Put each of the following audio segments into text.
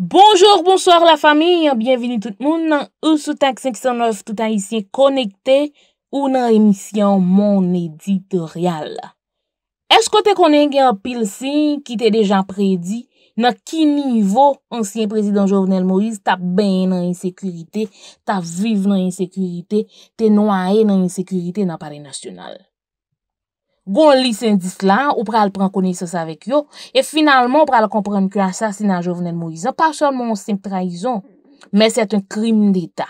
Bonjour, bonsoir la fami, a bienveni tout moun nan Usutak 509 toutan isyen konekte ou nan emisyon Mon Editorial. Esko te konen gen apil si ki te dejan predi nan ki nivo ansyen prezident Jovenel Moïse ta ben nan insekurite, ta vive nan insekurite, te nou a e nan insekurite nan pale nasyonal? Gon lis indis lan, ou pral pran koneysos avek yo, e finalman ou pral kompran ki asasinan jovenel Moïse, pa chan monsen traizon, men set un krim d'eta.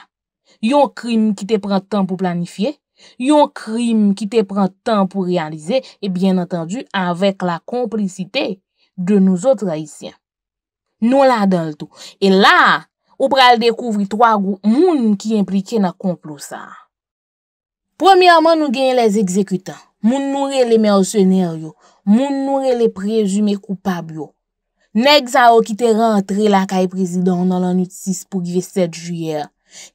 Yon krim ki te pran tan pou planifiye, yon krim ki te pran tan pou realize, e bien antandu, avek la komplicite de nouzot traisyen. Nou la dal tou. E la, ou pral dekouvri toa goun moun ki implike na konplo sa. Premiyaman nou genye les exekutant. Moun noure le mersyoner yo, moun noure le prezume koupab yo. Neg zaro kite rentre la ka e prezidon nan lan utsis pou give 7 juyer.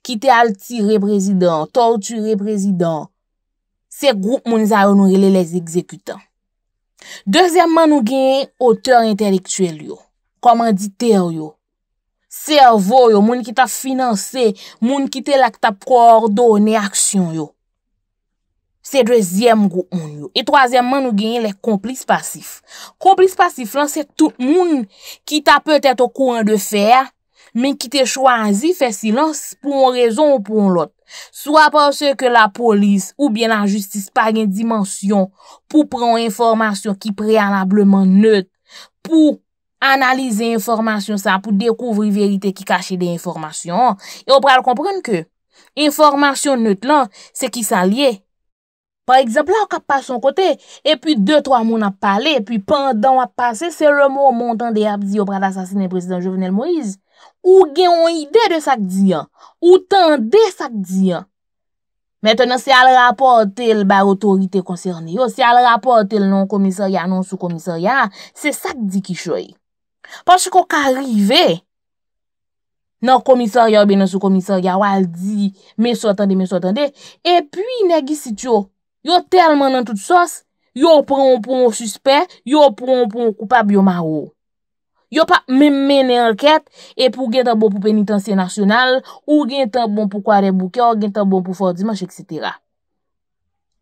Kite altire prezidon, torture prezidon. Se group moun zaro noure le lez ekzekutan. Dezemman nou genye oteur intelektuel yo, komanditer yo. Servo yo, moun ki ta finanse, moun ki te lak ta pro ordo ne aksyon yo. Se dwezyem gwo moun yo. E twazyemman nou genye le komplis pasif. Komplis pasif lan, se tout moun ki ta peutet o kouan de fer, men ki te chwazi, fe silans pou moun rezon ou pou moun lot. So apan se ke la polis ou bien la justis pa gen dimensyon pou pran informasyon ki preanableman nöt, pou analize informasyon sa, pou dekouvri verite ki kache de informasyon. E o pral kompran ke informasyon nöt lan se ki sa liye Par exemple, la ou ka pa son kote, e pi de to a moun ap pale, e pi pandan wap pase, se remon moun tende yap di yo prad asasine prezident Jovenel Moïse, ou gen yon ide de sak di yan, ou tende sak di yan. Meten nan se al raportel ba otorite konserne yo, se al raportel nan komisorya, nan sou komisorya, se sak di ki choy. Pasik ou ka rive, nan komisorya ou be nan sou komisorya, wal di, meso tende, meso tende, e pi negi sityo, yo telman nan tout sos, yo proun proun suspè, yo proun proun koupab yo marou. Yo pa mè mè nè anket, e pou gen ta bon pou penitansye nasyonal, ou gen ta bon pou kwarebouke, ou gen ta bon pou fordimash, etc.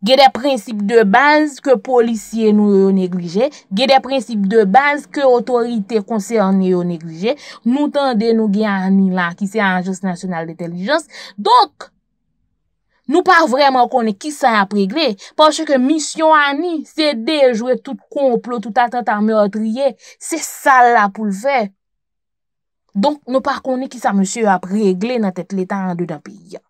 Ge de prinsip de baz ke polisye nou yo neglije, ge de prinsip de baz ke otorite konserni yo neglije, nou tende nou gen anila ki se anjous nasyonal detelijans, dok, Nou pa vreman konen ki sa ap regle, panche ke misyon an ni, se de jwè tout konplo, tout atat ameotriye, se sal la pou l'fè. Donk, nou pa konen ki sa monsye ap regle nan tet letan an de dapiyan.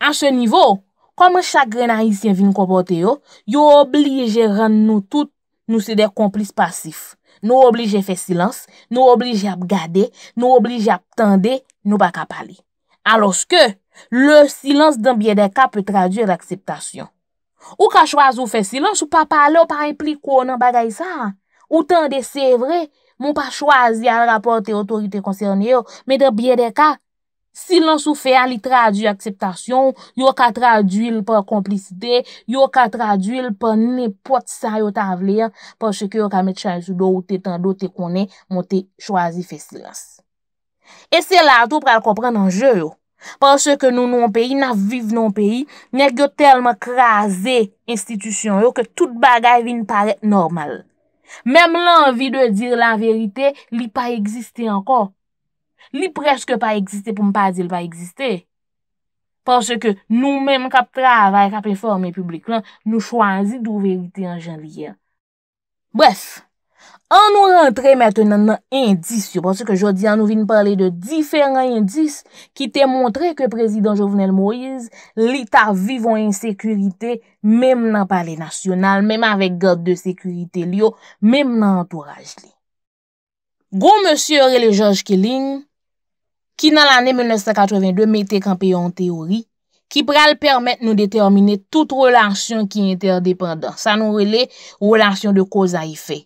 An se nivou, koman chakre nan isyen vin kompote yo, yo oblije ren nou tout nou se de komplis pasif. Nou oblije fè silans, nou oblije ap gade, nou oblije ap tende, nou pa kapali. Aloske, Le silans dan bie de ka pe traduye l'akseptasyon. Ou ka chwaz ou fe silans ou pa pale ou pa impliko nan bagay sa. Ou tan de se vre, moun pa chwazi al rapor te otorite konsernye yo. Me dan bie de ka, silans ou fe al li traduye l'akseptasyon. Yo ka traduye l po komplicite. Yo ka traduye l po nepot sa yo ta vle. Po cheke yo ka met chanjou do ou te tan do te konen moun te chwazi fe silans. E se la tou pre al kompre nan je yo. Porsè ke nou nou an peyi, na vive nou an peyi, nè gyo telman krasè institisyon yo ke tout bagay vin paret normal. Mèm l'anvi de dir la verite, li pa egziste anko. Li preske pa egziste pou mpa di l pa egziste. Porsè ke nou mèm kap trave a kap reforme publik lan, nou chwanzi doun verite an janvye. Bres. An nou rentre maintenant nan indis yo, pwosè ke jodi an nou vin prale de diferent indis ki te montre ke prezident Jovenel Moïse, li ta vivon en sekurite, mem nan pale nasyonal, mem avèk gade de sekurite li yo, mem nan entouraj li. Gou monsi orè le George Killing, ki nan l'anè 1982 mette kampè yon teori, ki pral permèt nou determine tout relasyon ki interdependant. Sa nou relè relasyon de koza y fey.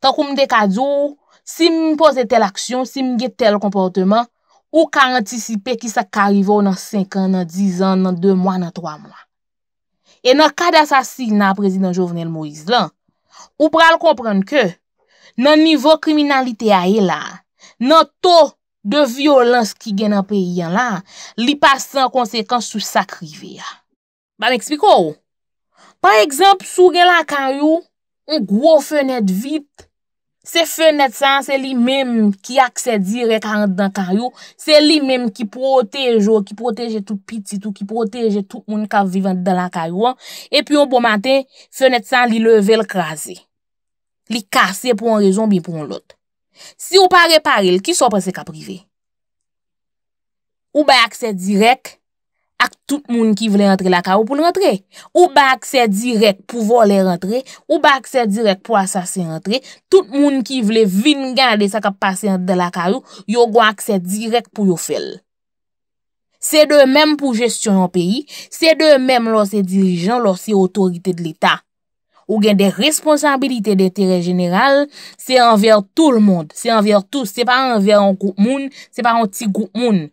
Tan kou m dek a djou, si m pose tel aksyon, si m get tel komporteman, ou ka antisipe ki sa karivou nan 5 an, nan 10 an, nan 2 an, nan 3 an. E nan ka dasasin nan prezident Jovenel Moïse lan, ou pral kompran ke nan nivou kriminalite a e la, nan to de violans ki gen nan peyi an la, li pasan konsekans sou sakrive ya. Ba m ekspiko ou? Par ekzamp sou gen lan karivou, Un gwo fenet vit, se fenet san se li mem ki akse direk an dan karyo, se li mem ki protejo, ki proteje tout pitit ou ki proteje tout mouni kav vivant dan la karyo. E pi yon pou maten, fenet san li leve l krase, li kase pou an rezon bi pou an lot. Si ou pa repare, ki so prese ka prive? Ou bay akse direk? ak tout moun ki vle entre la karou pou l rentre. Ou ba akse direk pou voler rentre, ou ba akse direk pou asase rentre, tout moun ki vle vin gande sa kapasyen de la karou, yo gwa akse direk pou yo fel. Se de mèm pou gestyon an peyi, se de mèm lò se dirijan lò se otorite de l'Etat. Ou gen de responsabilite de terè general, se anver tout l moun, se anver tout, se pa anver an koup moun, se pa an ti koup moun.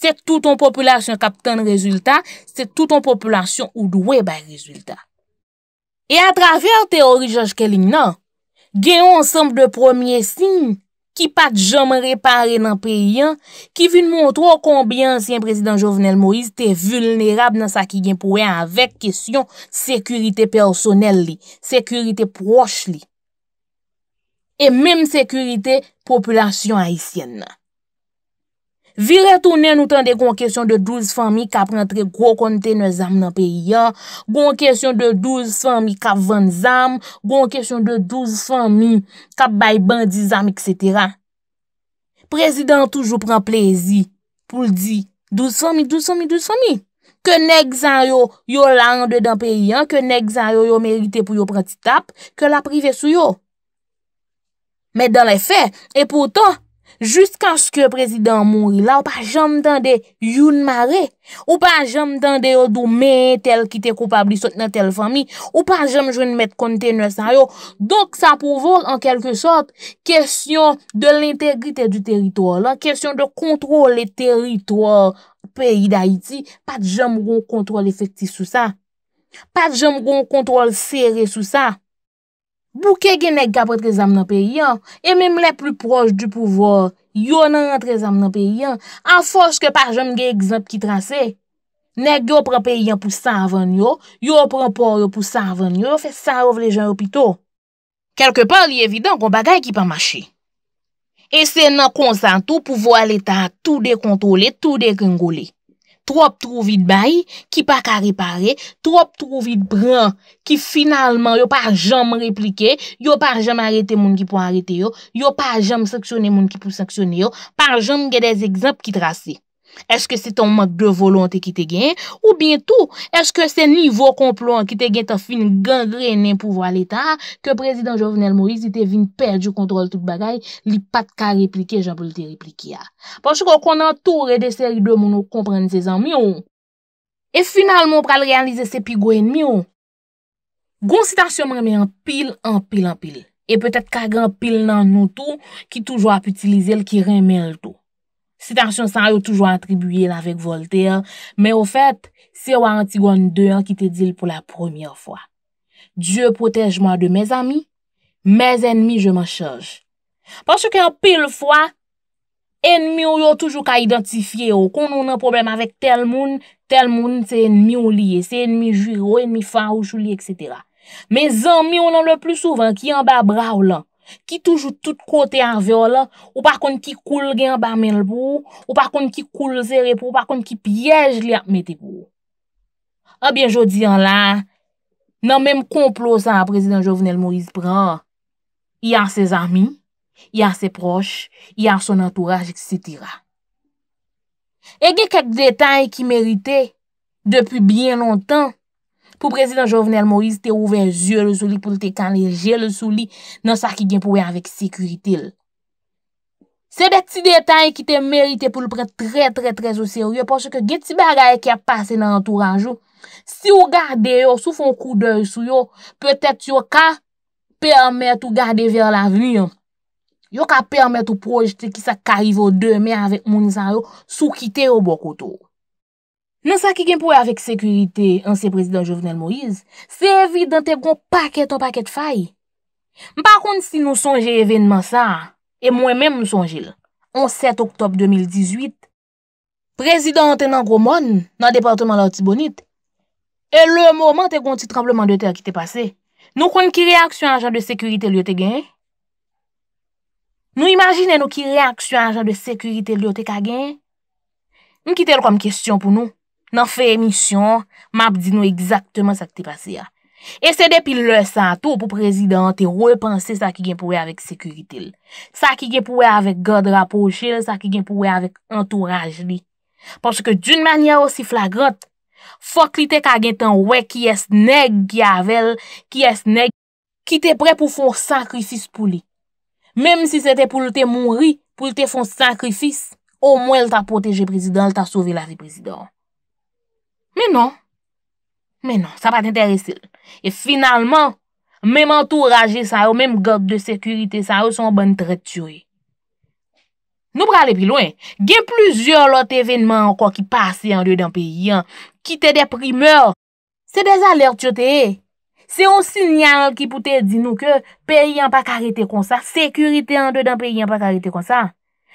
Se touton populasyon kapten rezultat, se touton populasyon ou dwe bay rezultat. E a traver te orijaj keling nan, genyon ansanm de promye sin ki pat jam repare nan peyen, ki vin montro konbyen ansyen prezident Jovenel Moïse te vulnerab nan sa ki genpouen avek kesyon sekurite personel li, sekurite proche li, e menm sekurite populasyon Haitien nan. Vi retounen nou tande kon kesyon de 12 fami ka prentre kwo konten nou zanm nan peyi an, kon kesyon de 12 fami ka 20 zanm, kon kesyon de 12 fami ka bay bandi zanm, etc. Prezident toujou pren plezi pou l di 12 fami, 12 fami, 12 fami, ke nek zan yo yo lande dan peyi an, ke nek zan yo yo merite pou yo prenti tap, ke la prive sou yo. Me dan le fe, e poutan, Juskans ke prezident Moui la, ou pa jom dande youn mare, ou pa jom dande yon doume tel ki te koupabli sot nan tel fami, ou pa jom joun met konte nou sa yo. Dok sa pou vol en kelke sort, kesyon de l'integrite du teritor la, kesyon de kontrol le teritor peyi d'Haïti, pa jom ron kontrol efektif sou sa. Pa jom ron kontrol seri sou sa. Bouke gen nek gapre trezam nan peyen, e mim le plou proj du pouvor, yo nan trezam nan peyen, an foske pa jom gen ekzamp ki trase. Nek yo pran peyen pou sa avan yo, yo pran por yo pou sa avan yo, fe sa avleje an opito. Kelkepan li evidon kon bagay ki pa mache. E se nan konsantou pouvo al eta tou de kontole, tou de kengole. Trop trou vide bay, ki pa ka ripare, trop trou vide bran, ki finalman yo pa jam replike, yo pa jam arete moun ki pou arete yo, yo pa jam saksyone moun ki pou saksyone yo, pa jam ge dez egzamp ki trase. Eske se ton mak de volante ki te gen, ou bientou eske se nivou komplon ki te gen ta fin gangre nan pouvo al eta ke prezident Jovenel Maurice ite vin perjou kontrol tout bagay li pat ka replike jan pou li te replike ya. Pansyo konan tou re de seri de moun nou komprense zan mion. Oh. E final moun pral realize se pi gwen oh. mion. Gon sitasyon mwen reme an pil, an pil, an pil. E petet ka gran pil nan nou tou ki toujwa ap utilize l ki reme an l tou. Sitansyon san yo toujwa atribuyen avèk Voltaire, mè ou fèt, se wè an tigwèn deyon ki te dil pou la promyè fwa. Dje protej mò de mè zami, mè zennmi je mò chanj. Pòsè kè an pèl fwa, ennmi yo yo toujwa ka identifiye yo, kon nou nan problem avèk tel moun, tel moun se ennmi yo liye, se ennmi juiro, ennmi fa ou chou liye, etc. Mè zennmi yo nan lè plou souvan ki yon bè bra ou lan, Ki toujou tout kote arve o la, ou pa kon ki koul gen ba men l pou, ou pa kon ki koul zere pou, ou pa kon ki pyej li ap meti pou. Abyen jodi an la, nan menm konplo san a prezident Jovenel Moise Bra, i an se zami, i an se proche, i an son antouraj, et cetera. Ege kak detay ki merite, depi bien lontan, pou prezident Jovenel Moïse te ouve zye le sou li pou te kanleje le sou li nan sa ki gen pou we avèk sikritil. Se de ti detay ki te merite pou lupre tre tre tre zo seryo, porsè ke geti bagay ki a pase nan an tou ranjou, si ou gade yo sou fon kou dèl sou yo, pètèt yo ka pèrmèt ou gade ver la vinyon. Yo ka pèrmèt ou projete ki sa karivou demè avèk mounisan yo sou kite yo bokotou. Nou sa ki genpou e avek sekurite anse prezident Jovenel Moïse, se evidant e goun paket an paket fay. Mpa kon si nou sonje evenman sa, e mwen menm nou sonjil, an 7 oktop 2018, prezident en ten an goun moun nan departement louti bonit, e lè moun moun te goun ti trembleman de ter ki te pase, nou kon ki reaksyon anjan de sekurite liote gen? Nou imajine nou ki reaksyon anjan de sekurite liote ka gen? Mki tel kwa mkestyon pou nou? nan fè emisyon, map di nou egzaktman sa ki te pase ya. E sè de pi lè san tou pou prezident te rwè panse sa ki gen pou wè avèk sekuritil. Sa ki gen pou wè avèk god rapo chil, sa ki gen pou wè avèk entouraj li. Porske d'un manye osi flagrot, fòk li te kagen ten wè ki es neg gyavel, ki es neg ki te pre pou fon sakrifis pou li. Mèm si se te pou lè te mounri, pou lè te fon sakrifis, ou mwen lè ta poteje prezident, lè ta sove la ve prezident. Menon, menon, sa pa t'interesil. E finalman, menm entouraje sa yo, menm gok de sekurite sa yo, son bon tret tchouye. Nou pral epi louen, gen pluzur lot evenman kwa ki pase yon de dan pe yon, ki te depri meur. Se de aler tchoteye, se yon sinyal ki pote di nou ke pe yon pa karete kon sa, sekurite yon de dan pe yon pa karete kon sa.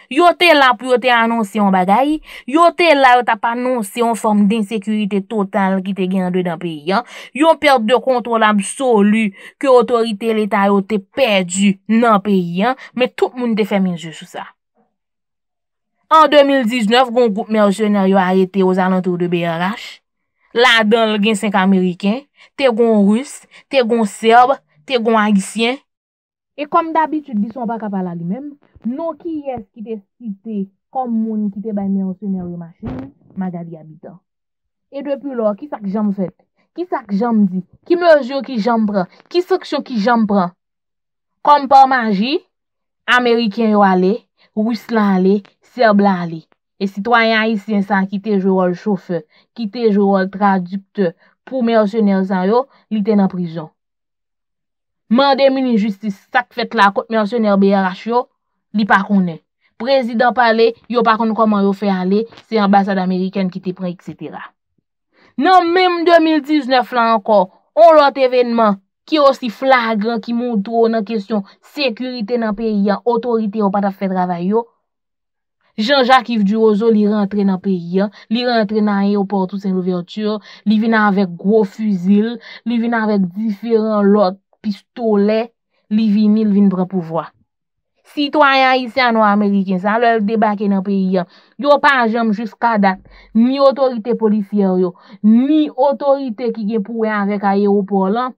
Yo te la pou yo te anonsi yon bagay, yo te la yo tap anonsi yon form d'insekurite total ki te gandwe nan peyi. Yo perte de kontrol absolu ki otorite l'Etat yo te perdi nan peyi, me tout moun te femenjou sou sa. An 2019, goun goup merjener yo arete yo zalantrou de BRH, la dan gen 5 Ameriken, te goun Rus, te goun Serb, te goun Agisyen. E kom d'abitud li son pa kapala li men, nou ki yes ki te site kom moun ki te bay mè osenè ou yon machin, maga li abitan. E depi lò, ki sa ki jom fèt? Ki sa ki jom di? Ki mè osenè ou ki jom pran? Ki sa ki jom pran? Kom pa manji, Amerikèn yo ale, Wislan ale, Serblan ale. E sitwayan yi sin sa ki te jorol chofe, ki te jorol tradupte pou mè osenè ou san yo, li ten aprizon. Mande mini-justis sak fet la kote mersyoner B.R.H. yo, li pa konen. Prezident pa le, yo pa konen koman yo fe ale, se ambasade Ameriken ki te pren, etc. Nan menm 2019 lan anko, on lot evenman ki osi flagran ki moun tron nan kesyon sekurite nan peyi an, otorite yo pa ta fe travay yo. Jean-Jacques Yves Duroso li rentre nan peyi an, li rentre nan airport ou sen louverture, li vina avèk gro fuzil, li vina avèk diferan lot, pistole li vinil vinprepouvoa. Sito aya isi anwa Ameriken, sa lò el debake nan peyi an, yo pa jom jiska dat, ni otorite polisiyer yo, ni otorite ki genpouwe anvek aye ou polan,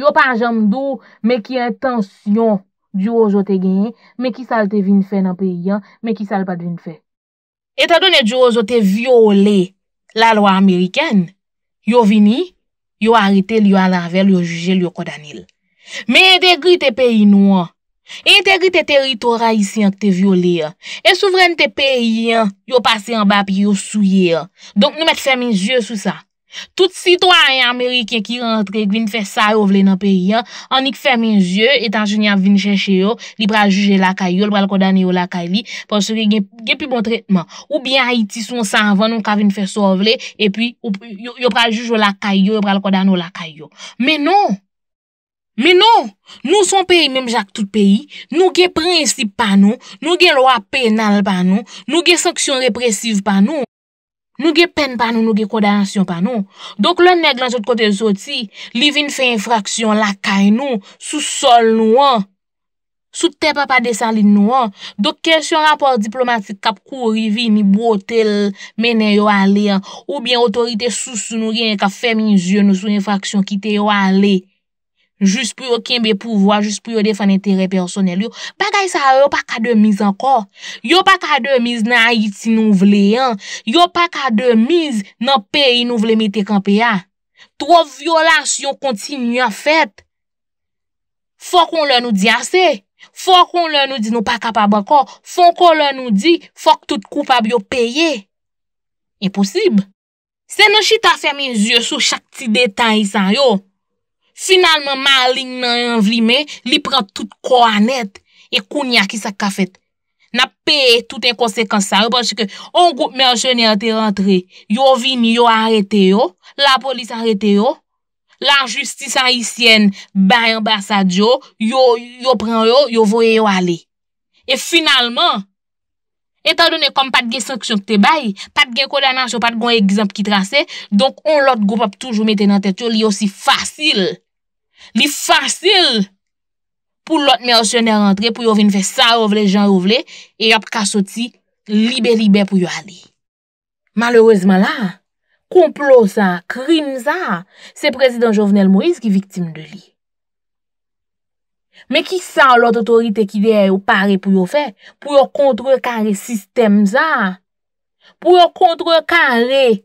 yo pa jom do, me ki en tensyon di yo jote genye, me ki salte vinfe nan peyi an, me ki salpate vinfe. E ta donye di yo jote viole la lwa Ameriken, yo vini, Yo harite li yo alanvel, yo juje li yo kodanil. Me entegri te peyi nou an. Entegri te teritora isi an ki te viole an. E souvren te peyi an, yo pase an ba pi yo souye an. Donk nou met fèm in je sou sa. Tout sitwa yon Amerike ki rentre, vin fè sa yo vle nan peyi an, anik ferme yon zye, etan jouni an vin chèche yo, li pral juje lakay yo, l pral kodane yo lakay li, porsi gen pi bon tretman. Ou bien Haiti son sa anvan, nou ka vin fè sa yo vle, e pi yo pral juj yo lakay yo, yo pral kodane yo lakay yo. Menon! Menon! Nou son peyi menm jak tout peyi, nou gen prinsip panon, nou gen loa penal panon, nou gen saksyon represiv panon. Nou ge pen pa nou, nou ge kodansyon pa nou. Dok le neg lan sot kote soti, li vin fe infraksyon la kay nou, sou sol nou an. Sou te pa pa desan li nou an. Dok kesyon rapor diplomatik kap kou rivi ni botel menen yo ale, ou bien otorite sou sou nou rin ka fem in zyon nou sou infraksyon kite yo ale. Jus pou yo kenbe pouvoa, jus pou yo defan entere personel yo. Bagay sa yo pa kade miz anko. Yo pa kade miz nan Haiti nou vleyan. Yo pa kade miz nan peyi nou vleme te kampeyan. Tro violasyon kontinyan fet. Fon kon lò nou di ase. Fon kon lò nou di nou pa kapab anko. Fon kon lò nou di, fok tout koupab yo peye. Imposib. Se nou chita ferme yon ziyo sou chak ti detay san yo. Finalman, maling nan yon vlimen, li pran tout kwa net, e kounya ki sa kafet. Na peye tout en konsekans sa, yo panjike, on goup mersheni a te rentre, yo vini, yo arete yo, la polis arete yo, la justis an isyen, bayan basad yo, yo pran yo, yo voye yo ale. E finalman, etan donen kom pat gen sanksyon ki te bay, pat gen kou danan chou, pat goun egzamp ki trase, donk on lot goup ap toujou mette nan tet yo, li osi fasil. Li fasil pou lot mersyonè rentre pou yo vin fè sa rouvle, jan rouvle, e yop kasoti libe-libe pou yo ale. Malèrezman la, komplosan, krin zan, se prezident Jovenel Moïse ki viktim de li. Me ki san lot otorite ki deyè ou pare pou yo fè, pou yo kontre kare sistem zan. Pou yo kontre kare...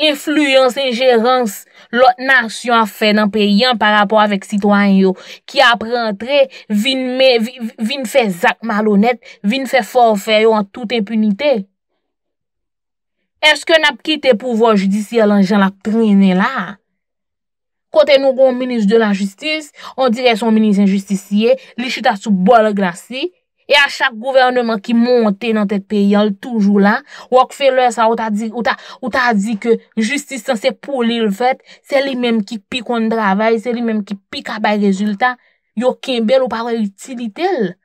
Influyans, injerans, lot nasyon a fe nan peyan par rapport avek sitwanyo ki ap rentre vin fe zak malonet, vin fe forfeyo an tout impunite. Eske nap ki te pouvo judisye lan jan ap trene la? Kote nou kon minis de la justis, on dire son minis injustisye, li chita sou bol glasi. E a chak gouvernement ki monte nan tet pe yon l toujou la, ou ak fe lè sa ou ta di ke justisan se pou li l fèt, se li mèm ki pik kon dravay, se li mèm ki pika bay rezultat, yo ken bel ou parwa utilitel.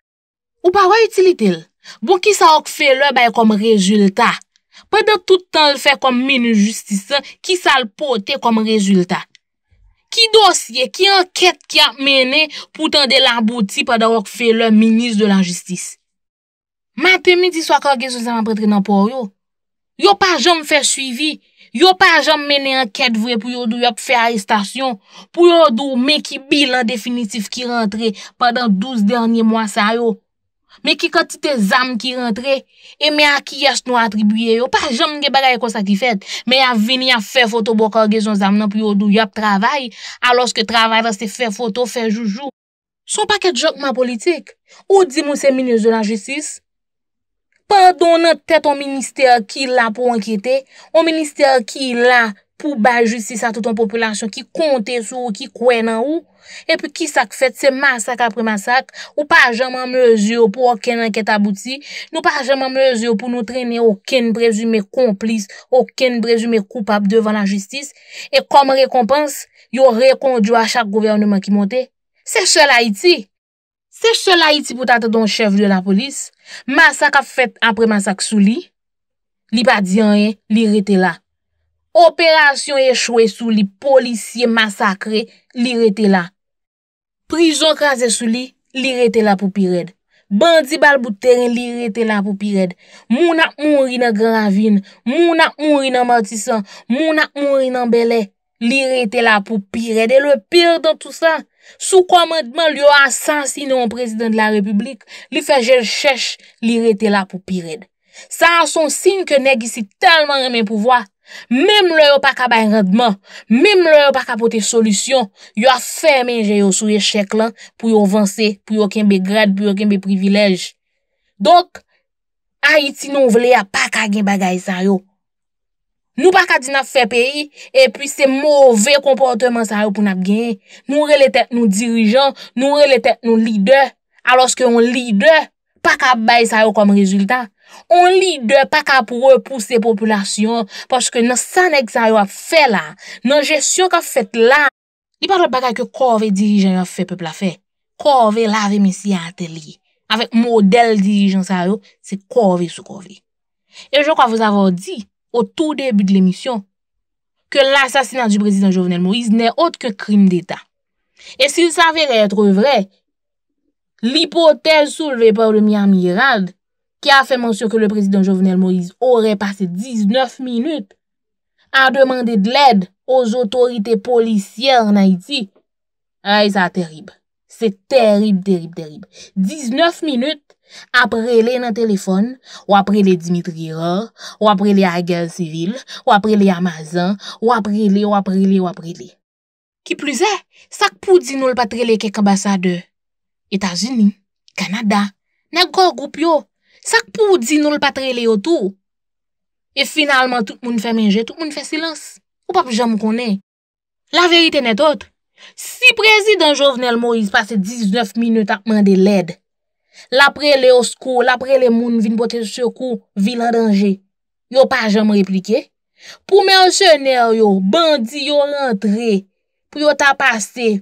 Ou parwa utilitel, bou ki sa ak fe lè bay kom rezultat, pe de toutan l fè kom mini justisan ki sa l pote kom rezultat. ki dosye, ki anket ki ap mene pou tende la boti padan wak fe le minis de la jistis. Ma temi ti swa kwa gen sou seman pretre nan pou yo. Yo pa jom fe suivi, yo pa jom mene anket vwe pou yo do wak fe aristasyon, pou yo do men ki bilan definitif ki rentre padan 12 denye mwa sa yo. men ki katite zam ki rentre, e men a ki yas nou atribuye yo, pa jom gen bagay kon sa ki fet, men a veni a fe foto bokor gen son zam nan, pou yo dou yap travay, aloske travay vas te fe foto, fe joujou. Son pa ket jokman politik? Ou di moun se minyojou nan jistis? Pa don nan tet an minister ki la pou ankyete, an minister ki la pou ba jistis a toutan populasyon ki konte sou ou ki kwen nan ou? epi ki sak fet se masak apre masak ou pa jaman mezu pou oken anket abouti nou pa jaman mezu pou nou trene oken prezume komplis oken prezume koupap devan la justis e kom rekompans yo rekonjou a chak gouvernement ki monte se chela iti se chela iti pou tata don chev de la polis masak ap fet apre masak sou li li pa diyan e li rete la operasyon e chwe sou li polisye masakre li rete la Prison kaze sou li, li rete la pou pired. Bandi bal bout teren, li rete la pou pired. Mou na moun rin an gravine, mou na moun rin an martisan, mou na moun rin an bele, li rete la pou pired. E le pire dan tout sa, sou komadman li yo a san sine yon prezident de la republik, li fejel chech, li rete la pou pired. Sa a son sine ke negisi telman reme pou vwa. Mem le yo pa ka bay rendman, mem le yo pa ka pote solusyon Yo a fè menje yo sou ye chèk lan pou yo vansè, pou yo kenbe grad, pou yo kenbe privilej Donk, Haiti nou vle ya pa ka gen bagay sa yo Nou pa ka dina fè peyi, e pi se mouvè komportèman sa yo pou nap gen Nou re letèk nou dirijan, nou re letèk nou lider A loske yon lider, pa ka bay sa yo kom rezultat On li de paka pou wè pou se populasyon, porske nan san ek sa yo a fè la, nan jè syon ka fèt la. Li paka de paka ke kovè dirijan yo a fè, pèpè la fè. Kovè la vè misi a atè li. Avèk model dirijan sa yo, se kovè sou kovè. E jè kwa vè zavò di, ou tou debi de l'emisyon, ke l'assasinat du prezident Jovenel Moïse nè ot ke krim d'Etat. E si l savè rè etre vre, l'ipotèl sou l vè pa ou de mi amirad, Ki a fe monsur ke le prezident Jovenel Moïse ore pase 19 minut a demande de led oz otorite polisiyer nan iti. Ay, sa terib. Se terib, terib, terib. 19 minut aprele nan telefon waprele Dimitri Ror, waprele Agel Sivil, waprele Amazon, waprele, waprele, waprele. Ki plize, sak pou di nou l patrele ke kaba sa de Etagini, Kanada, negon goup yo. Sak pou di nou l patre le yo tou? E finalman, tout moun fè menje, tout moun fè silans. Ou pa pjèm konè? La verite net ot. Si prezi dan jòvnel mo, is pase 19 minout apman de led, la pre le osko, la pre le moun vin pote sèkou, vil an danje, yo pa jèm replike. Pou menjè nè yo, bandi yo l antre, pou yo tapaste.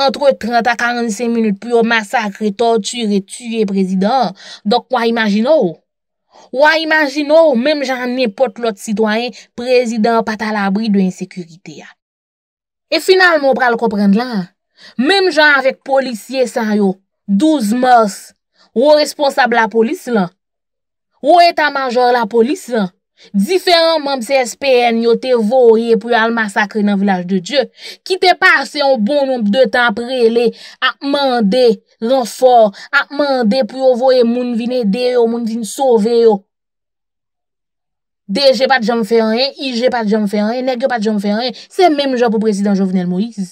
Entrou 30 a 45 minute pou yo massakre, torture et tue prezident. Dok waj imagino ou. Waj imagino ou, mem jan ne pot lot sitwanyen prezident pat al abri dwen sekurite ya. E final moun pral komprend la. Mem jan avek polisye san yo, 12 mors, wou responsable la polis la. Wou etan major la polis la. Di fèran mèm se espèn yo te vòye pou al masakre nan vilaj de Diyo, ki te pase yon bon mèm de tan prele akman de renfor, akman de pou yon vòye moun vine de yo, moun vine sove yo. De, jè pat jom fèren, i jè pat jom fèren, ne kè pat jom fèren, se mèm jò pou prezident Jovenel Moïse.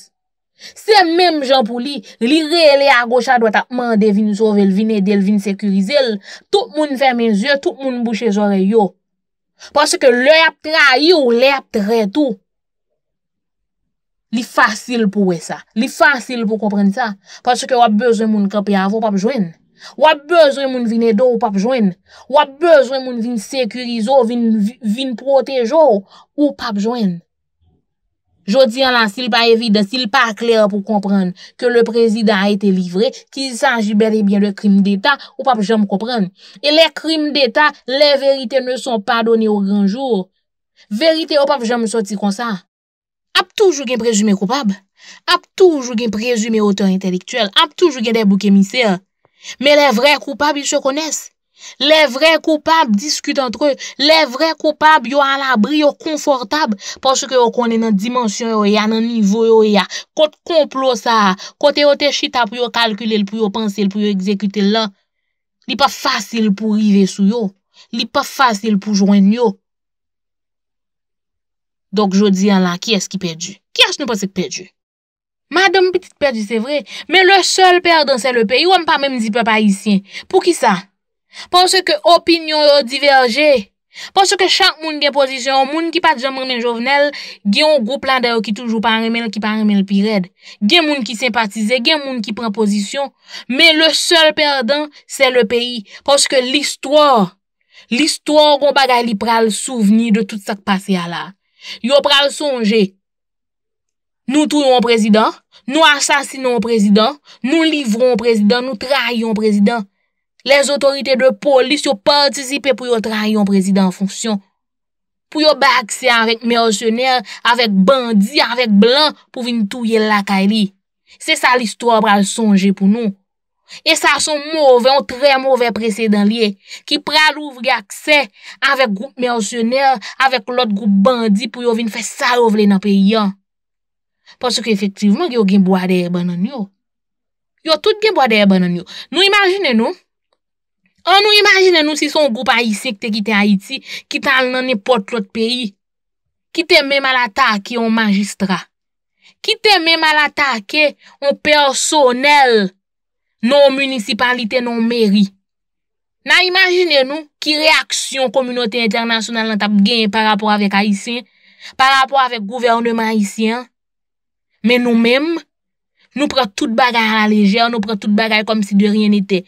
Se mèm jò pou li, li re le a gochad wè ta akman de vine sove yo, vini de vini sekurize yo, tout moun fèm en zyo, tout moun bouchè zore yo. Paske lè ap tra yow, lè ap tra tou. Li fasil pou wè sa. Li fasil pou kompren sa. Paske wap bezwen moun kapi avon, wap jwen. Wap bezwen moun vin edo, wap jwen. Wap bezwen moun vin sekurizo, vin protejo, wap jwen. Jodi an lan sil pa evide, sil pa akler pou komprende ke le prezident a ete livre ki san jiberi bien le krim d'Etat ou pa pou jom komprende. E le krim d'Etat, le verite ne son pa doni ou granjou. Verite ou pa pou jom soti konsa. Aptou jougen prezime koupab, aptou jougen prezime oto entelektuel, aptou jougen debou kemise, me le vre koupab il se konesse. Le vre koupab diskute antre yo, le vre koupab yo alabri, yo konfortab, porske yo konen nan dimensyon yo ya, nan nivou yo ya, kote konplo sa, kote yo te chita pou yo kalkule, pou yo pense, pou yo ekzekute la. Li pa fasil pou rive sou yo, li pa fasil pou joen yo. Dok jo di an la, ki eski pedu? Ki eski nou pasek pedu? Madame Petite Pedu, se vre, me le sol per dan se le pe, yo an pa mem di pe pa isyen. Po ki sa? Ponso ke opinyon yo diverje, ponso ke chak moun gen pozisyon, moun ki pat jam moun men jovenel, gen yon group lan der ki toujou pan remel, ki pan remel pi red. Gen moun ki simpatize, gen moun ki pran pozisyon, men le sol perdant, se le peyi. Ponso ke listwo, listwo kon bagay li pral souveni de tout sak pase a la. Yo pral sonje, nou trou yon prezidant, nou asasin yon prezidant, nou livron prezidant, nou tra yon prezidant. les otorite de polis yo partizipe pou yo tra yon prezident fonksyon. Pou yo ba aksè avèk mèosyonèl, avèk bandi, avèk blan pou vin touye lakay li. Se sa l'istwa pral sonje pou nou. E sa son mouvè, an trè mouvè presèdant liè, ki pral ouvre aksè avèk group mèosyonèl, avèk lot group bandi pou yo vin fè sa ouvle nan pe yon. Pasèk efektivman yo gen boade e banan yo. Yo tout gen boade e banan yo. Nou imagine nou, An nou imagine nou si son goup haitien ki te kite Haiti, ki tal nan nipote lot peyi, ki te men malatake yon magistra, ki te men malatake yon personel, non municipalite, non meri. Nan imagine nou ki reaksyon komunote internasyonal nan tap gen par rapport avek haitien, par rapport avek gouvernement haitien, men nou menm, Nou pre tout bagay ala lejè, nou pre tout bagay kom si de ryen etè.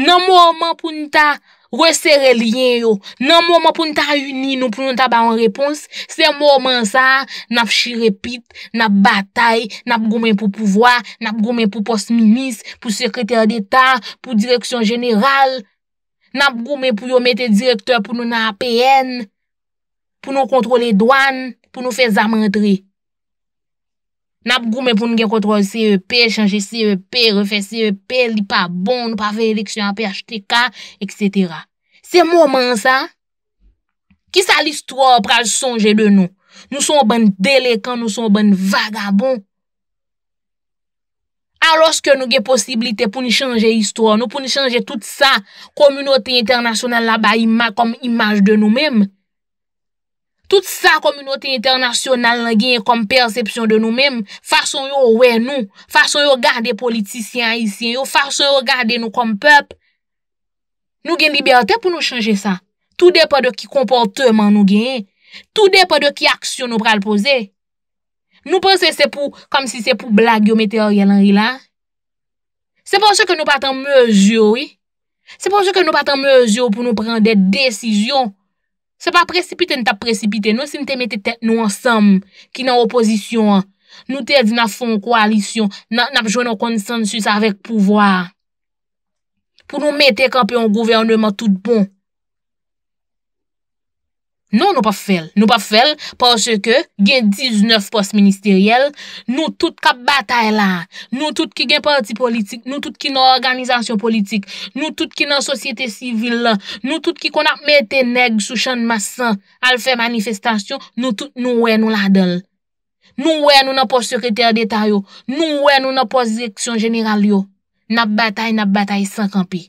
Nan mou oman pou nou ta resere lyen yo, nan mou oman pou nou ta uni, nou pou nou ta ba an repons, se mou oman sa, nan fchi repit, nan batay, nan pou gomen pou pouvoi, nan pou gomen pou posminis, pou sekreter d'Etat, pou direksyon jeneral, nan pou gomen pou yo mette direkter pou nou na APN, pou nou kontrole douan, pou nou fe zamantri. Nap goumè pou nou gen kontrol CEP, chanje CEP, refè CEP, li pa bon, nou pa fè eleksyon, apè achete ka, etc. Se mouman sa, ki sa l'histoire pral sonje de nou? Nou son ban delekan, nou son ban vagabon. Aloske nou gen posibilite pou nou chanje histoire, nou pou nou chanje tout sa, komunote internasyonal la ba ima, kom imaj de nou menm. Tout sa kominote internasyonal nan genye kom persepsyon de nou mem, fason yo we nou, fason yo gade politisyen a isyen yo, fason yo gade nou kom pep, nou gen libertè pou nou chanje sa. Tout depo de ki komportèman nou genye, tout depo de ki aksyon nou pral pose. Nou prese se pou, kom si se pou blag yo meteoryal anri la. Se pou se ke nou patan mezyo, se pou se ke nou patan mezyo pou nou pren de desizyon, Se pa precipite nou ta precipite nou se nou te mette tek nou ansam ki nan oposisyon an. Nou te edi nan fon koalisyon nan apjou nan konsensus avèk pouvoar. Pou nou mette kampyon gouverneman tout bon. Nou nou pa fèl, nou pa fèl porsè ke gen 19 post-ministeryel, nou tout ka batay la, nou tout ki gen parti politik, nou tout ki nan organizasyon politik, nou tout ki nan sosyete sivil la, nou tout ki kon ap mette neg sou chan masan al fè manifestasyon, nou tout nou wè nou la adol. Nou wè nou nan post-sekretaryo, nou wè nou nan post-reksyon generalyo, nan batay nan batay san kampi.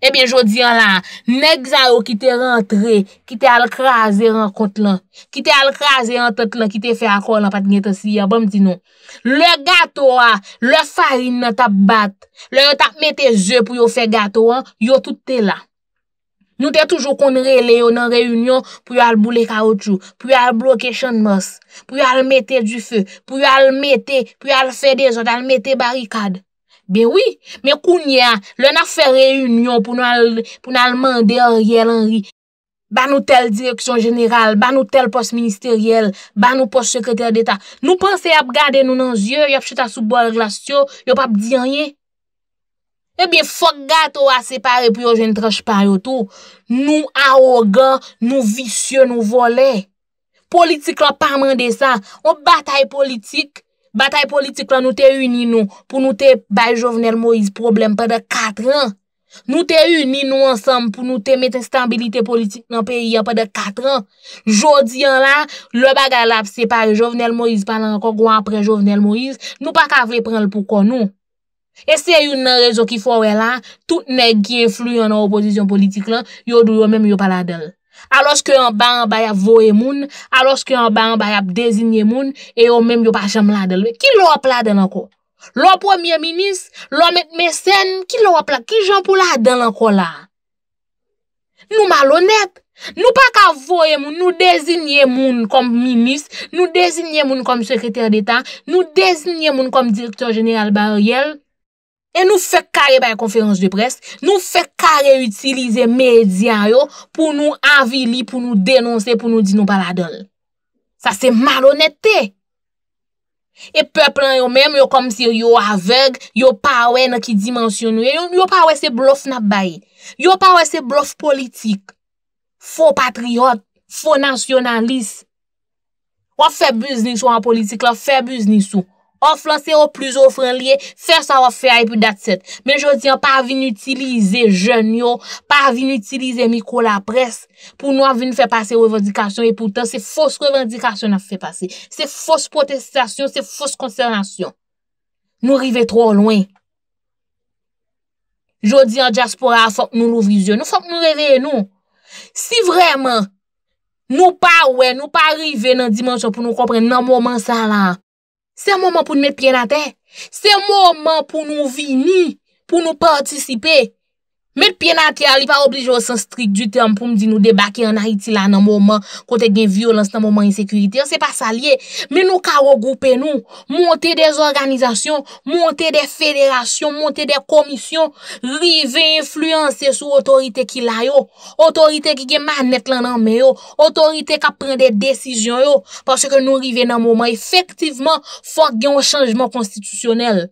Ebyen eh jwo diyan la, nek za yo ki te rentre, ki te alkraze renkont lan, ki te alkraze renkont lan, ki te fe akor lan pat gen te siya, bom ti non. Le gato wa, ah, le farin nan tap bat, le yon tap mete zyo pou yon fe gato wan, yon tout te la. Nou te toujou kon rele yo nan reyunyon pou yon alboule kaoutjou, pou yon albloke chan mas, pou yon almete du fe, pou yon almete, pou yon alfe de zyon, almete barikad. Ben oui, men kounye, lè nan fè réunion pou nan alman de oryèl anri. Ban nou tel direksyon jeneral, ban nou tel post ministeriyel, ban nou post sekretèr d'Etat. Nou panse ap gade nou nan zye, yop chè ta sou bol glasyo, yop ap di anye. E ben fok gato a separe pou yo jen trèche par yo tou. Nou a organ, nou visye, nou volè. Politik lò pa amande san, ou batay politik. Batay politik lan nou te uni nou pou nou te bay Jovenel Moïse problem pa de 4 an. Nou te uni nou ansam pou nou te met instabilite politik nan peyi an pa de 4 an. Jodi an lan, le bagal ap separe Jovenel Moïse pa nan akon kwa apre Jovenel Moïse, nou pa ka vre pren l pou kon nou. E se yon nan rezo ki fowe lan, tout neg ki influyon nan opozisyon politik lan, yo do yo menm yo pala del. aloske yon ban bay ap voye moun, aloske yon ban bay ap dezinye moun, e yo menm yo pa jam la delwe. Ki lo wap la den lanko? Lo premier minis, lo met mesen, ki lo wap la? Ki jan pou la den lanko la? Nou maloneb, nou pa ka voye moun, nou dezinye moun kom minis, nou dezinye moun kom sekreter de tan, nou dezinye moun kom direktor jeneral bariyel, E nou se kare bay konferans de pres, nou se kare utilize medyan yo pou nou avili, pou nou denonse, pou nou di nou paladol. Sa se malonete. E peplan yo menm yo kom si yo aveg, yo pawe nan ki dimensyonwe, yo pawe se blof nabaye. Yo pawe se blof politik, fo patriot, fo nasyonalist. Ou febuz nisou an politik la, febuz nisou. Ou flanse ou plouze ou franlie, fè sa ou fè aipi dat set. Men jodi an pa avin utilize jen yo, pa avin utilize mikou la pres, pou nou avin fè pase revendikasyon e poutan se fos revendikasyon an fè pase. Se fos protestasyon, se fos konserasyon. Nou rive tro lwen. Jodi an diaspora fok nou lou vizyon, nou fok nou reveye nou. Si vremen nou pa wè, nou pa rive nan dimensyon pou nou kompre nan mouman sa la an, Se mouman pou nou met piè nan den, se mouman pou nou vini, pou nou patisipe. Met piye nan kya li pa oblige yo san strik du tem pou mdi nou debake an a iti la nan mouman kote gen violans nan mouman insekurite. Yo se pa sa liye. Men nou ka wogoupe nou. Monte de zorganizasyon, monte de federasyon, monte de komisyon, rive influence sou otorite ki la yo. Otorite ki gen manet lan nan mè yo. Otorite ki pren de desijyon yo. Pase ke nou rive nan mouman efektiveman fok gen w chanjman konstitusyonel.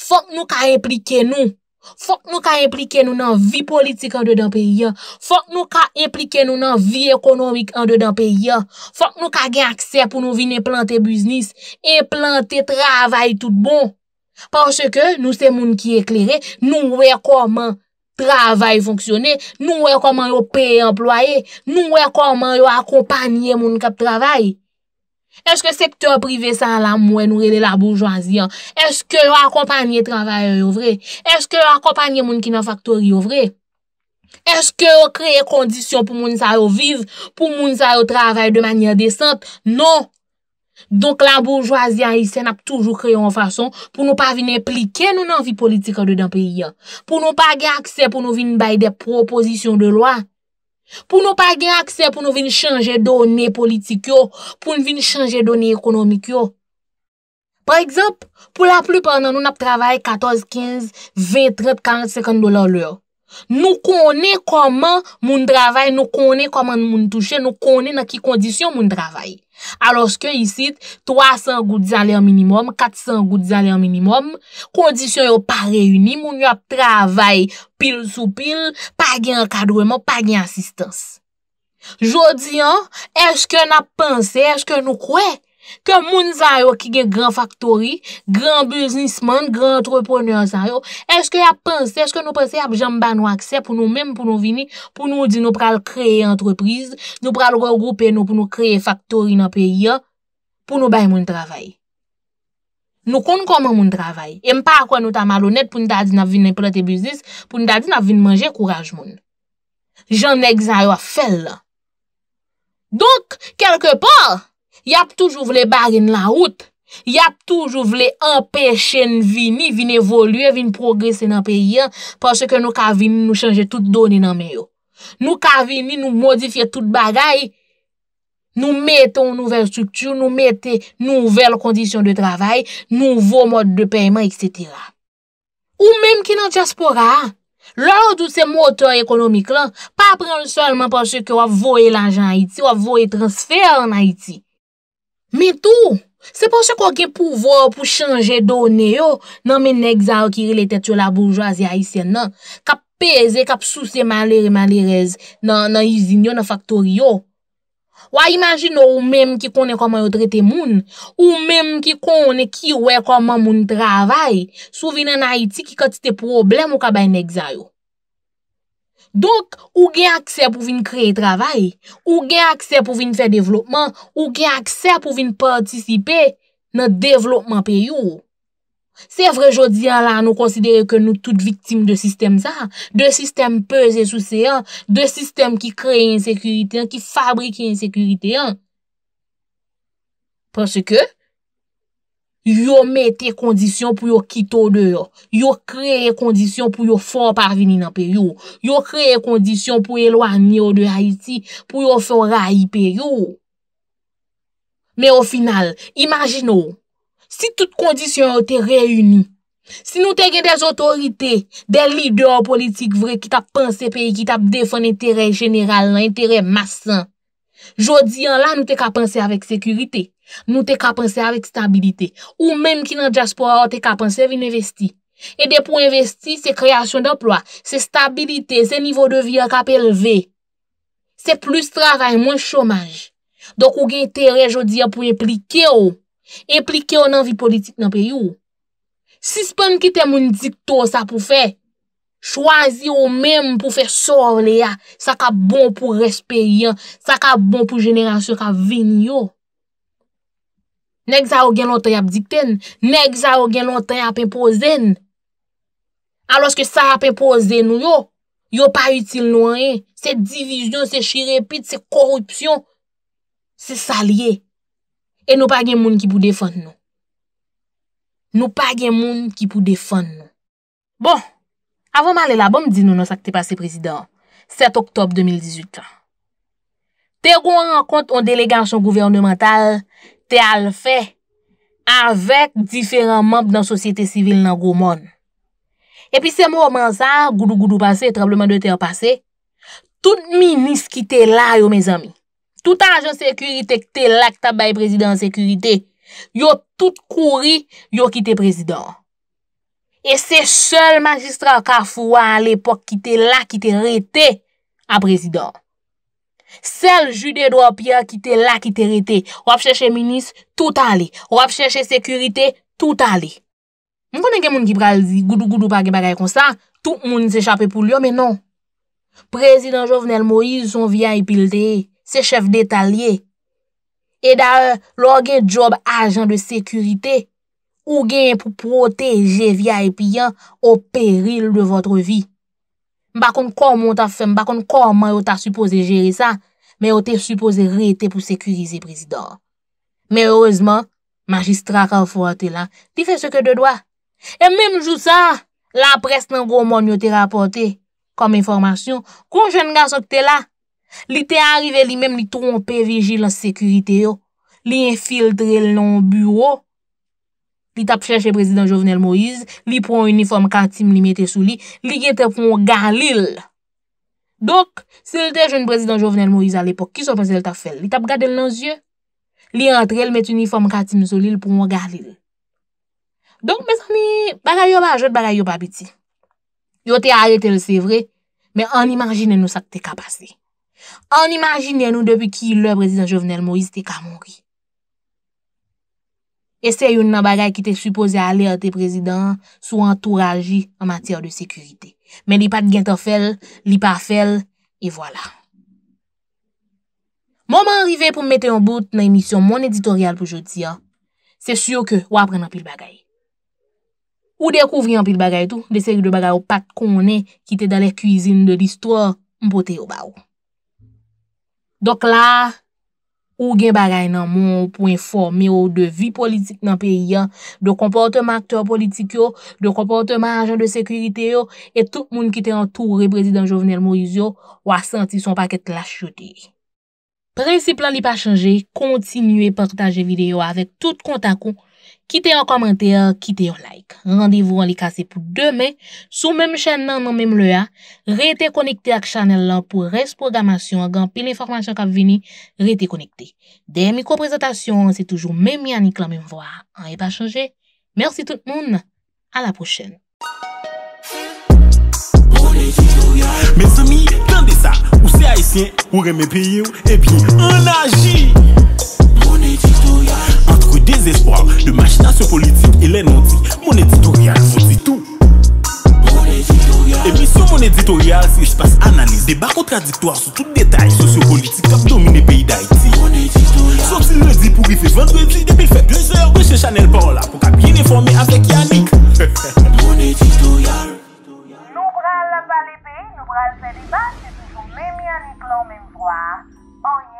Fok nou ka replike nou. Fok nou ka implike nou nan vi politik an de dan pe yon, fok nou ka implike nou nan vi ekonorik an de dan pe yon, fok nou ka gen akse pou nou vine plante biznis, e plante travay tout bon. Porsè ke nou se moun ki eklere, nou wè koman travay fonksyone, nou wè koman yo pe employe, nou wè koman yo akompanye moun kap travay. Eske sektor prive san la mwen nou re de la bourgeoisian? Eske yo akompanyen travay yo vre? Eske yo akompanyen moun ki nan faktori yo vre? Eske yo kreye kondisyon pou moun sa yo vive? Pou moun sa yo travay de manyan desante? Non! Donk la bourgeoisian isen ap toujou kreye an fason pou nou pa vin implike nou nan vi politik an de dan peyi an. Pou nou pa ge akse pou nou vin bay dep proposisyon de lwa. Poun nou pa gen aksè, pou nou vin chanje donè politik yo, pou nou vin chanje donè ekonomik yo. Par ekzop, pou la plupan nan nou nap travay 14, 15, 20, 30, 40, 50 dolar lè yo. Nou konè koman moun travay, nou konè koman moun touche, nou konè nan ki kondisyon moun travay. Alos ke yisit, 300 gout di alè minimum, 400 gout di alè minimum, kondisyon yo pa reyuni, moun yo ap travay pil sou pil, pa gen akadouyman, pa gen asistans. Jodi an, eske na panse, eske nou kwe? Kè moun zan yo ki gen gran faktori, gran biznisman, gran antreponeur zan yo, eske ya pense, eske nou pense ya jamban nou akse pou nou men pou nou vini, pou nou di nou pral kreye antreprise, nou pral regroupe nou pou nou kreye faktori nan peyi ya, pou nou bay moun travay. Nou kon koman moun travay. E mpa akwa nou ta malonet pou nou ta di nan vin nan plote biznis, pou nou ta di nan vin manje kouraj moun. Jan neg zan yo a fel la. Donk, kelke pa, Yap touj ou vle bagen nan out, yap touj ou vle empè chen vini, vini evolue, vini progresen nan pè yon, pòsè ke nou ka vini nou chanje tout doni nan meyo. Nou ka vini nou modifye tout bagay, nou meton nouvel struktur, nou metè nouvel kondisyon de travay, nouvo mod de pèyman, etc. Ou menm ki nan diaspora, lòd ou se motò ekonomik lan, pa prèl solman pòsè ke wap vòe lanjan a iti, wap vòe transfer nan iti. Metou, se pou se kwa gen pouvor pou chanje done yo nan men negza yo ki rile tet yo la bourgeoisie non. a isen nan, kap peze, kap souse malere malerez nan izinyo nan faktori yo. Wa imajino ou menm ki konen koman yo trete moun, ou menm ki konen ki we koman moun travay, sou vinen a iti ki katite problem ou kabay negza yo. Donk, ou gen aksè pou vin kreye travay, ou gen aksè pou vin fè devlopman, ou gen aksè pou vin patisipe nan devlopman pe yon. Se vrejodian la nou konsidere ke nou tout viktim de sistem sa, de sistem pez et souseyan, de sistem ki kreye ensekurite, ki fabrike ensekurite. Paske? yo mette kondisyon pou yo kitou deyo, yo kreye kondisyon pou yo fò parveni nan peryo, yo kreye kondisyon pou yo anmiyo de Haiti, pou yo fò rayi peryo. Me o final, imajino, si tout kondisyon yo te reyuni, si nou te gen des otorite, des lider politik vre ki ta panse pe, ki ta defon entere general nan entere massan, Jodi an la nou te ka panse avèk sekurite, nou te ka panse avèk stabilite, ou men ki nan diaspora ou te ka panse vin investi. E de pou investi, se kreasyon d'oploa, se stabilite, se nivou de vi an ka pelve, se plus travay, mwen chomaj. Dok ou gen tere jodi an pou implike ou, implike ou nan vi politik nan pe you. Si spen ki te moun dikto sa pou fè. Chwazi bon bon yo mèm pou fè sor le ya. Sa ka bon pou respè yon. Sa ka bon pou jenèrasyon ka vin yo. Nèk sa ou gen lò tan ap dikten. Nèk sa ou gen lò tan ap eposen. A lòs ke sa ap eposen nou yo. Yo pa yotil nou an e. Se divizyon, se shirepit, se korupsyon. Se salye. E nou pa gen moun ki pou defan nou. Nou pa gen moun ki pou defan nou. Bon. Avonman lè la bom di nou nan sak te pase prezident, 7 oktob 2018 an. Te goun an kont an delegansyon gouvernemental, te al fè avèk diferan mamp nan sosyete sivil nan goun moun. Epi se moun man sa, goudou goudou pase, trebleman de te apase, tout minis ki te la yo me zami, tout anjan sekurite ki te la ki tabay prezident sekurite, yo tout kouri yo ki te prezident. E se sel magistrat ka fwa al epok ki te la ki te rete a prezidor. Sel jude dwa pya ki te la ki te rete. Wap cheche minis, tout ale. Wap cheche sekurite, tout ale. Mwen konen ke moun ki pralzi, goudou goudou pa ge bagay kon sa, tout moun se chapè pou lyo, men non. Prezident Jovenel Moïse son vya epilte, se chef detalye. E da e, lò gen job ajen de sekurite. Ou gen pou proteje via epiyan Ou peril de votre vi Bakon kon moun ta fem Bakon kon moun yo ta suppose jere sa Men yo te suppose rete pou sekurize prezidor Men heurezman Magistra ka ou fote la Ti fe seke de doa E men jou sa La pres nan goun moun yo te rapote Kom informasyon Kon jen ga sote la Li te arrive li men li trompe vijil an sekurite yo Li infiltre l nan bureau li tap chèche prezidant Jovenel Moïse, li proun uniforme kartim li mette sou li, li gen te proun galil. Dok, se lte joun prezidant Jovenel Moïse al epok, ki son prezidant ta fèl? Li tap gade l nan zye? Li entrel mette uniforme kartim sou li, li proun galil. Dok, mè san li bagay yo ba ajot, bagay yo ba biti. Yo te a rete l, se vre, mè an imagine nou sa te ka pase. An imagine nou depi ki l prezidant Jovenel Moïse te ka mouri. E se yon nan bagay ki te supose ale an te prezident sou entouraji an matyar de sekurite. Men li pat genta fel, li pa fel, e vwala. Moman rive pou m mette yon bout nan emisyon moun editorial pou joti ya, se syo ke w apren nan pil bagay. Ou dekouvri an pil bagay tou, de seri de bagay ou pat konen ki te daler kuisine de listwa mpote yon ba ou. Dok la... ou gen bagay nan moun pou informe yo de vi politik nan peyyan, de komportman akteur politik yo, de komportman ajan de sekurite yo, e tout moun ki te an tou reprezi dan Jovenel Moise yo, wak senti son paket lachote. Principla li pa chanje, kontinue partaje videyo avèk tout kontakoun Kite yon komentè, kite yon like. Randivou an li kase pou demè. Sou mèm chèn nan nan mèm lè ya. Rète konekte ak chanel la pou res progamasyon. Agan, pil informasyon kap vini, rète konekte. Demi ko prezentasyon, se toujou mèm yani klam mèm vwa. An e pa chanje. Mersi tout moun. A la pochèn. Mèm sè mi, tan de sa, ou se a esyen, ou reme peye ou, e pi, an aji. vagues de machination politique et les non Mon éditorial vous dit tout. Emisyon mon editorial si passe analyse, débat contradictoire sou tout detay Sosyo-politik pays domine peyi si le dit pour pou rife vendredi Depil fe 2 or de che chanel pa ola Pou ka bien informe avec Yannick Mon editorial Nou pral la pale peyi, nou pral se debat c'est toujours même Yannick lan mèm vwa Oye